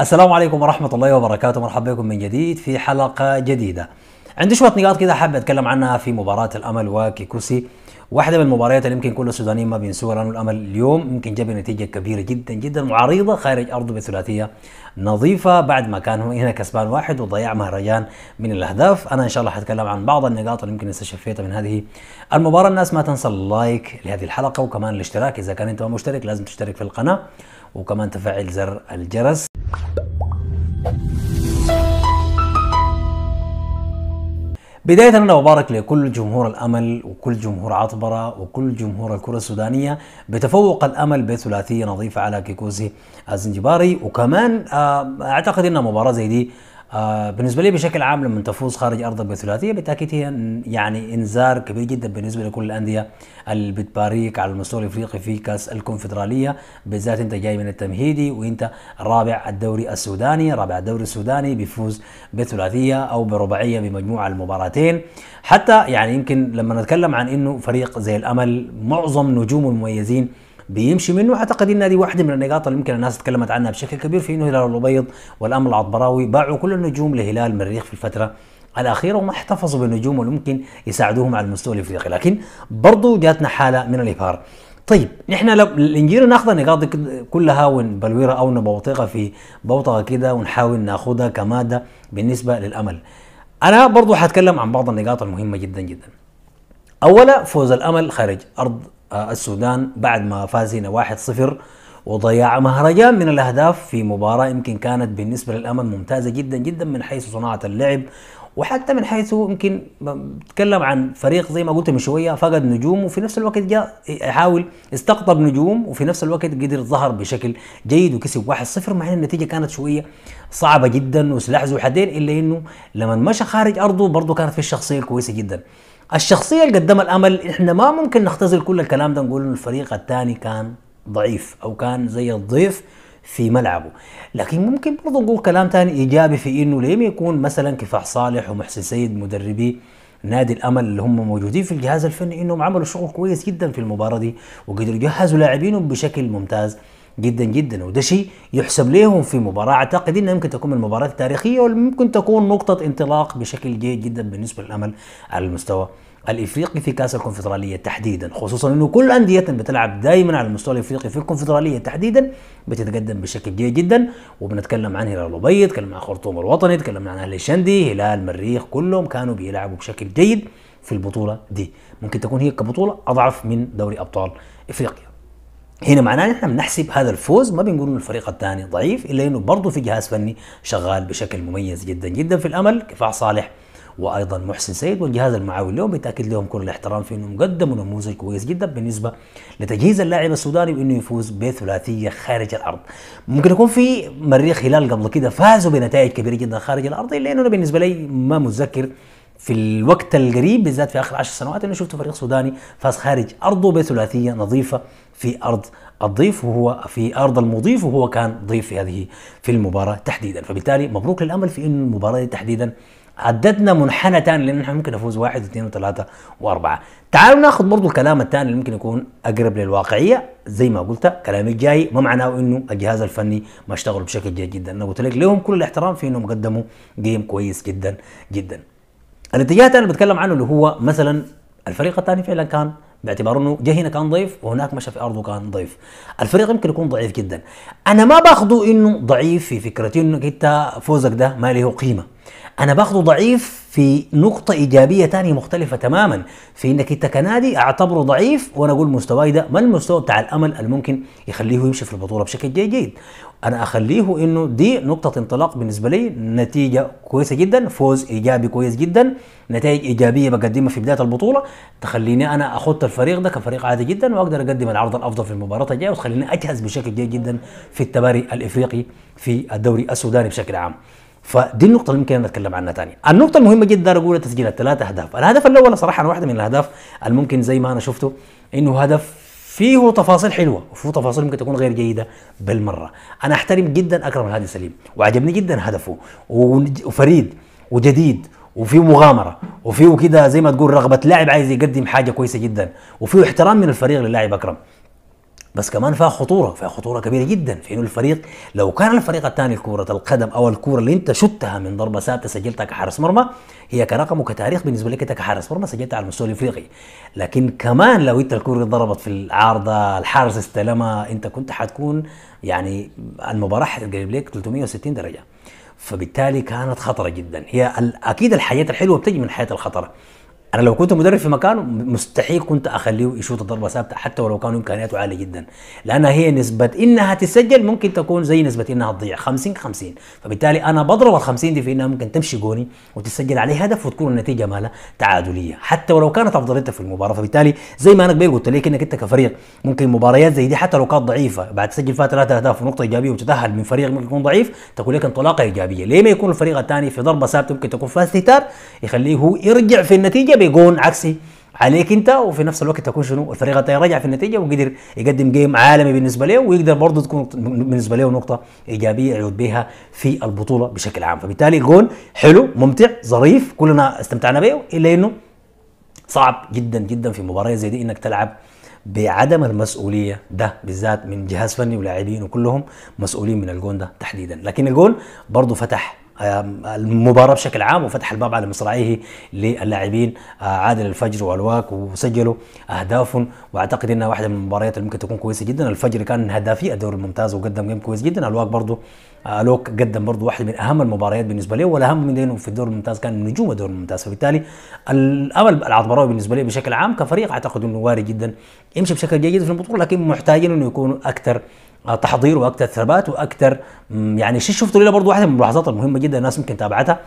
السلام عليكم ورحمة الله وبركاته مرحبا بكم من جديد في حلقة جديدة عندي شوية نقاط كده حابة أتكلم عنها في مباراة الأمل وكيكوسي واحدة من المباريات اللي يمكن كل السودانيين ما بينسوها لأنه الأمل اليوم يمكن جاب نتيجة كبيرة جدا جدا معارضة خارج أرضه بثلاثية نظيفة بعد ما كان هنا كسبان واحد وضيع مهرجان من الأهداف أنا إن شاء الله حتكلم عن بعض النقاط اللي يمكن استشفيتها من هذه المباراة الناس ما تنسى اللايك لهذه الحلقة وكمان الاشتراك إذا كان أنت مشترك لازم تشترك في القناة وكمان تفعل زر الجرس بداية أنا أبارك لكل جمهور الأمل وكل جمهور عطبرة وكل جمهور الكرة السودانية بتفوق الأمل بثلاثية نظيفة على كيكوزي الزنجباري وكمان آه، أعتقد أن مباراة زي دي آه، بالنسبه لي بشكل عام لما تفوز خارج ارضك بثلاثيه بالتاكيد هي يعني انذار كبير جدا بالنسبه لكل الانديه اللي بتباريك على المستوى الافريقي في كاس الكونفدراليه بالذات انت جاي من التمهيدي وانت رابع الدوري السوداني رابع الدوري السوداني بيفوز بثلاثيه او برباعيه بمجموع المباراتين حتى يعني يمكن لما نتكلم عن انه فريق زي الامل معظم نجومه المميزين بيمشي منه اعتقد ان هذه واحده من النقاط اللي يمكن الناس تكلمت عنها بشكل كبير في انه هلال الابيض والامل العطبراوي باعوا كل النجوم لهلال مريخ في الفتره الاخيره وما احتفظوا بالنجوم اللي ممكن يساعدوهم على المستوى الافريقي لكن برضو جاتنا حاله من الابهار طيب نحن لو نجينا ناخذ النقاط كلها ونبلورها او نبوطيقها في بوطقه كده ونحاول ناخذها كماده بالنسبه للامل انا برضو حتكلم عن بعض النقاط المهمه جدا جدا اولا فوز الامل خارج ارض آه، السودان بعد ما فاز هنا 1-0 وضياع مهرجان من الاهداف في مباراه يمكن كانت بالنسبه للامل ممتازه جدا جدا من حيث صناعه اللعب وحتى من حيث يمكن تكلم عن فريق زي ما قلت من شويه فقد نجوم وفي نفس الوقت جاء يحاول استقطب نجوم وفي نفس الوقت قدر ظهر بشكل جيد وكسب 1-0 مع ان النتيجه كانت شويه صعبه جدا وسلاح ذو حدين الا انه لما مشى خارج ارضه برضه كانت في الشخصيه كويسه جدا الشخصية اللي قدم الأمل إحنا ما ممكن نختزل كل الكلام ده نقول إنه الفريق الثاني كان ضعيف أو كان زي الضيف في ملعبه لكن ممكن برضه نقول كلام ثاني إيجابي في إنه لم يكون مثلا كفاح صالح ومحسن سيد مدربي نادي الامل اللي هم موجودين في الجهاز الفني انهم عملوا شغل كويس جدا في المباراه دي وقدروا يجهزوا لاعبينهم بشكل ممتاز جدا جدا وده شيء يحسب ليهم في مباراه اعتقد انها ممكن تكون من المباريات التاريخيه وممكن تكون نقطه انطلاق بشكل جيد جدا بالنسبه للامل على المستوى الافريقي في كاس الكونفدراليه تحديدا خصوصا انه كل انديتنا بتلعب دائما على المستوى الافريقي في الكونفدراليه تحديدا بتتقدم بشكل جيد جدا وبنتكلم عن هلال الابيض تكلمنا عن خرطوم الوطني تكلمنا عن اهلي الشندي هلال المريخ كلهم كانوا بيلعبوا بشكل جيد في البطوله دي ممكن تكون هي كبطوله اضعف من دوري ابطال افريقيا هنا معناه نحن بنحسب هذا الفوز ما بنقول انه الفريق الثاني ضعيف الا انه برضه في جهاز فني شغال بشكل مميز جدا جدا في الامل كفاع صالح وايضا محسن سيد والجهاز المعاون لهم بتاكد لهم كل الاحترام في انهم قدموا نموذج كويس جدا بالنسبه لتجهيز اللاعب السوداني بانه يفوز بثلاثيه خارج الارض. ممكن يكون في مريخ هلال قبل كده فازوا بنتائج كبيره جدا خارج الارض الا انه بالنسبه لي ما متذكر في الوقت القريب بالذات في اخر 10 سنوات انا شفت فريق سوداني فاز خارج ارضه بثلاثيه نظيفه في ارض الضيف وهو في ارض المضيف وهو كان ضيف في هذه في المباراه تحديدا فبالتالي مبروك للامل في انه المباراه دي تحديدا عددنا منحنى ثاني لان احنا ممكن نفوز واحد واثنين وثلاثه واربعه. تعالوا ناخذ برضه الكلام الثاني اللي ممكن يكون اقرب للواقعيه زي ما قلت كلامي الجاي ما معناه انه الجهاز الفني ما اشتغلوا بشكل جيد جدا، انا قلت لك لهم كل الاحترام في انهم قدموا جيم كويس جدا جدا. الاتجاه اللي بتكلم عنه اللي هو مثلا الفريق الثاني فعلا كان باعتبار انه هنا كان ضيف وهناك مشى في ارضه كان ضيف الفريق يمكن يكون ضعيف جدا انا ما باخذه انه ضعيف في فكرة انك انت فوزك ده ما له قيمه انا باخده ضعيف في نقطة ايجابية تانية مختلفة تماما في انك انت كنادي اعتبره ضعيف وانا اقول مستواي ده ما المستوى بتاع الامل الممكن يخليه يمشي في البطولة بشكل جيد جيد انا اخليه انه دي نقطة انطلاق بالنسبة لي نتيجة كويسة جدا فوز ايجابي كويس جدا نتائج ايجابية بقدمها في بداية البطولة تخليني انا اخط الفريق ده كفريق عادي جدا واقدر اقدم العرض الافضل في المباراة الجاية وتخليني اجهز بشكل جيد جدا في التباري الافريقي في الدوري السوداني بشكل عام فدي النقطة اللي ممكن نتكلم عنها تاني النقطة المهمة جدا أقول تسجيل الثلاث أهداف، الهدف الأول صراحة واحدة من الأهداف الممكن زي ما أنا شفته إنه هدف فيه تفاصيل حلوه وفيه تفاصيل ممكن تكون غير جيده بالمره انا احترم جدا اكرم الهادي سليم وعجبني جدا هدفه وفريد وجديد وفيه مغامره وفيه كده زي ما تقول رغبه لاعب عايز يقدم حاجه كويسه جدا وفيه احترام من الفريق للاعب اكرم بس كمان فيها خطوره فيها خطوره كبيره جدا في انه الفريق لو كان الفريق الثاني كره القدم او الكره اللي انت شتها من ضربه ثابته سجلتها كحارس مرمى هي كرقم وكتاريخ بالنسبه لك انت كحارس مرمى سجلتها على المستوى الافريقي لكن كمان لو انت الكره ضربت في العارضه الحارس استلمها انت كنت حتكون يعني المباراه حتقرب لك 360 درجه فبالتالي كانت خطره جدا هي اكيد الحياه الحلوه بتجي من حياه الخطره انا لو كنت مدرب في مكانه مستحيل كنت اخليه يشوط الضربه ثابته حتى ولو كان امكانياته عاليه جدا لانها هي نسبه انها تسجل ممكن تكون زي نسبه انها تضيع 50 50 فبالتالي انا بضرب ال 50 دي في انها ممكن تمشي جوني وتسجل عليه هدف وتكون النتيجه مالها تعادليه حتى ولو كانت انت في المباراه فبالتالي زي ما انا قبل قلت لك انك انت كفريق ممكن مباريات زي دي حتى لو كانت ضعيفه بعد تسجل فيها ثلاثه اهداف ونقطه ايجابيه وتتاهل من فريق ممكن يكون ضعيف تكون لك انطلاقه ايجابيه ليه ما يكون الفريق الثاني في ضربه ثابته ممكن تكون فيها يخليه هو يرجع في النتيجه جون عكسي عليك انت وفي نفس الوقت تكون شنو الفريق الثاني رجع في النتيجه وقدر يقدم جيم عالمي بالنسبه له ويقدر برضه تكون بالنسبه له نقطه ايجابيه يعود بها في البطوله بشكل عام فبالتالي الجون حلو ممتع ظريف كلنا استمتعنا به الا انه صعب جدا جدا في مباراه زي دي انك تلعب بعدم المسؤوليه ده بالذات من جهاز فني ولاعبين وكلهم مسؤولين من الجون ده تحديدا لكن الجون برضه فتح المباراة بشكل عام وفتح الباب على مصراعيه للاعبين آه، عادل الفجر والواك وسجلوا أهداف وأعتقد أنها واحدة من المباريات اللي ممكن تكون كويسة جدا الفجر كان هدافي الدوري الممتاز وقدم جيم كويس جدا الواك برضه آه، الوك قدم برضه واحدة من أهم المباريات بالنسبة لي والأهم من أنه في الدوري الممتاز كان نجوم الدوري الممتاز فبالتالي الأمل العطبراوي بالنسبة لي بشكل عام كفريق أعتقد أنه وارد جدا يمشي بشكل جيد في البطولة لكن محتاجين أنه يكونوا أكثر تحضير واكثر ثبات واكثر يعني شيء شفته ليله برضه واحده من الملاحظات المهمه جدا الناس ممكن تابعتها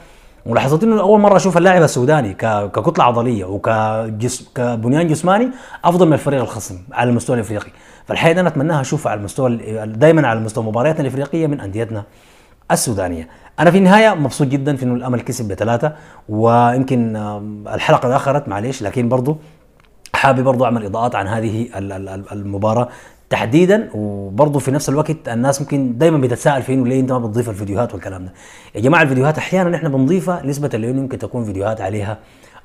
ولاحظت انه اول مره اشوف اللاعب السوداني ككتله عضليه وكجسم كبنيان جسماني افضل من الفريق الخصم على المستوى الافريقي فالحقيقه انا اتمناها اشوفها على المستوى دائما على مستوى مبارياتنا الافريقيه من انديتنا السودانيه انا في النهايه مبسوط جدا في انه الامل كسب بثلاثه ويمكن الحلقه تاخرت معليش لكن برضه حابب برضو اعمل اضاءات عن هذه المباراه تحديدا وبرضه في نفس الوقت الناس ممكن دايما بتتساءل في انه ليه انت ما بتضيف الفيديوهات والكلام ده يا جماعه الفيديوهات احيانا احنا بنضيفها نسبه لانه يمكن تكون فيديوهات عليها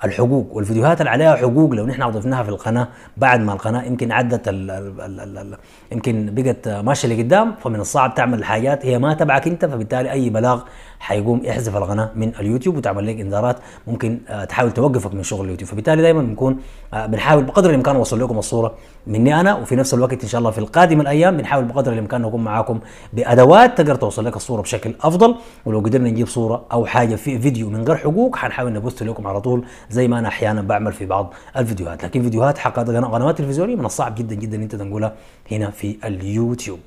الحقوق والفيديوهات اللي عليها حقوق لو نحن ضفناها في القناه بعد ما القناه يمكن عدت الـ الـ الـ الـ يمكن بقت ماشيه لقدام فمن الصعب تعمل الحاجات هي ما تبعك انت فبالتالي اي بلاغ هيقوم يحذف القناه من اليوتيوب وتعمل لك انذارات ممكن آه، تحاول توقفك من شغل اليوتيوب فبالتالي دائما بنكون آه، بنحاول بقدر الامكان اوصل لكم الصوره مني انا وفي نفس الوقت ان شاء الله في القادم الايام بنحاول بقدر الامكان نكون معاكم بادوات تقدر توصل لك الصوره بشكل افضل ولو قدرنا نجيب صوره او حاجه في فيديو من غير حقوق حنحاول نبث لكم على طول زي ما انا احيانا بعمل في بعض الفيديوهات لكن فيديوهات حق قنوات تلفزيونيه من الصعب جدا جدا انت تنقلها هنا في اليوتيوب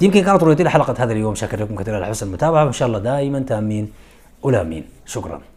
يمكن كانت رؤيتي لحلقه هذا اليوم شكرا لكم كثير على حسن المتابعه وان شاء الله دائما تامين ولامين شكرا